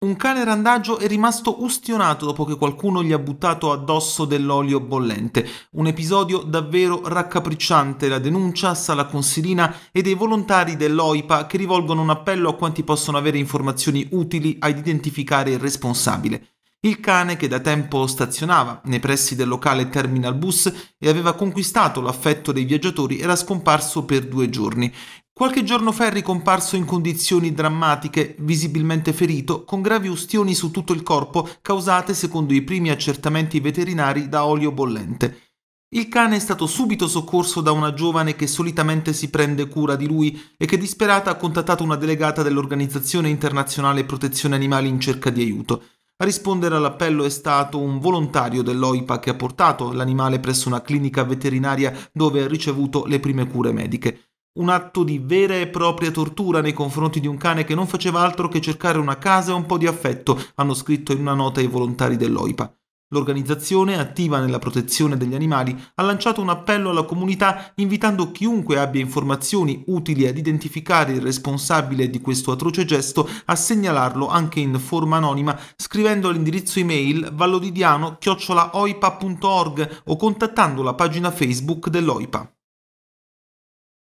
Un cane randagio è rimasto ustionato dopo che qualcuno gli ha buttato addosso dell'olio bollente. Un episodio davvero raccapricciante. La denuncia, sala consilina e dei volontari dell'OIPA che rivolgono un appello a quanti possono avere informazioni utili ad identificare il responsabile il cane che da tempo stazionava nei pressi del locale Terminal Bus e aveva conquistato l'affetto dei viaggiatori era scomparso per due giorni. Qualche giorno fa è ricomparso in condizioni drammatiche, visibilmente ferito, con gravi ustioni su tutto il corpo causate, secondo i primi accertamenti veterinari, da olio bollente. Il cane è stato subito soccorso da una giovane che solitamente si prende cura di lui e che disperata ha contattato una delegata dell'Organizzazione Internazionale Protezione Animali in cerca di aiuto. A rispondere all'appello è stato un volontario dell'OIPA che ha portato l'animale presso una clinica veterinaria dove ha ricevuto le prime cure mediche un atto di vera e propria tortura nei confronti di un cane che non faceva altro che cercare una casa e un po' di affetto, hanno scritto in una nota i volontari dell'OIPA. L'organizzazione, attiva nella protezione degli animali, ha lanciato un appello alla comunità invitando chiunque abbia informazioni utili ad identificare il responsabile di questo atroce gesto a segnalarlo anche in forma anonima scrivendo all'indirizzo email vallodidiano-oipa.org o contattando la pagina Facebook dell'OIPA.